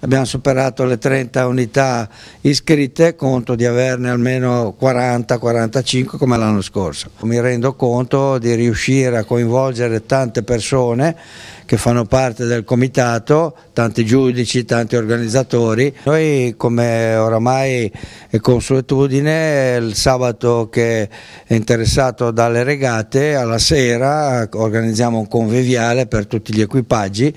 Abbiamo superato le 30 unità iscritte, conto di averne almeno 40-45 come l'anno scorso. Mi rendo conto di riuscire a coinvolgere tante persone che fanno parte del comitato, tanti giudici, tanti organizzatori. Noi come oramai è consuetudine, il sabato che è interessato dalle regate, alla sera organizziamo un conviviale per tutti gli equipaggi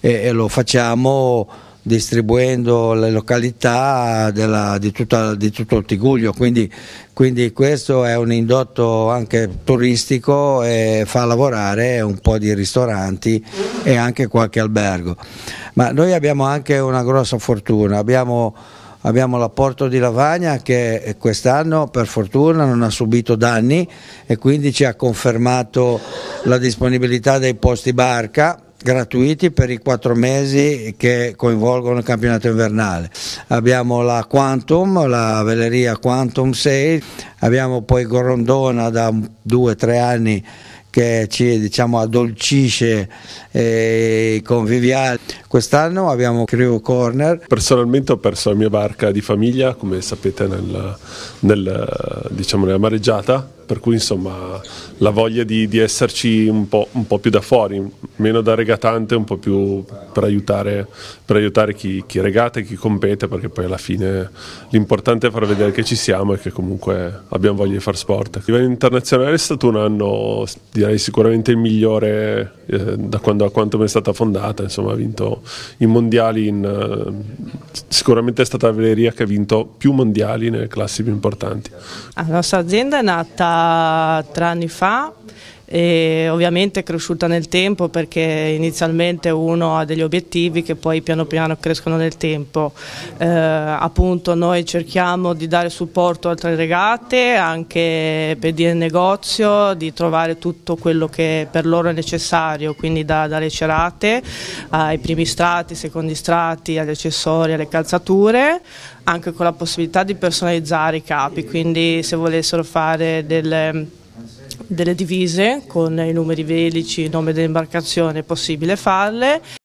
e, e lo facciamo distribuendo le località della, di, tutta, di, tutto il Tiguglio, quindi, quindi, questo è un indotto anche turistico e fa lavorare un po' di ristoranti e anche qualche albergo. Ma noi abbiamo anche una grossa fortuna, abbiamo, abbiamo l'apporto di Lavagna che quest'anno per fortuna non ha subito danni e quindi ci ha confermato la disponibilità dei posti barca gratuiti per i quattro mesi che coinvolgono il campionato invernale. Abbiamo la Quantum, la Veleria Quantum 6, abbiamo poi Gorondona da due o tre anni che ci diciamo, addolcisce eh, i conviviali Quest'anno abbiamo Crew Corner. Personalmente ho perso la mia barca di famiglia, come sapete, nel, nel, diciamo, nella mareggiata per cui insomma la voglia di, di esserci un po', un po', più da fuori, meno da regatante, un po' più per aiutare, per aiutare chi, chi, regata e chi compete, perché poi alla fine l'importante è far vedere che ci siamo e che comunque abbiamo voglia di far sport. A livello internazionale è stato un anno direi sicuramente il migliore eh, da quando, a quanto mi è stata fondata, insomma ha vinto i mondiali, in, eh, sicuramente è stata la veleria che ha vinto più mondiali nelle classi più importanti. La nostra azienda è nata tre anni fa e ovviamente è cresciuta nel tempo perché inizialmente uno ha degli obiettivi che poi piano piano crescono nel tempo. Eh, appunto noi cerchiamo di dare supporto altre regate, anche per dire negozio, di trovare tutto quello che per loro è necessario, quindi da, dalle cerate ai primi strati, secondi strati, agli accessori, alle calzature anche con la possibilità di personalizzare i capi, quindi se volessero fare delle delle divise con i numeri velici, il nome dell'imbarcazione, è possibile farle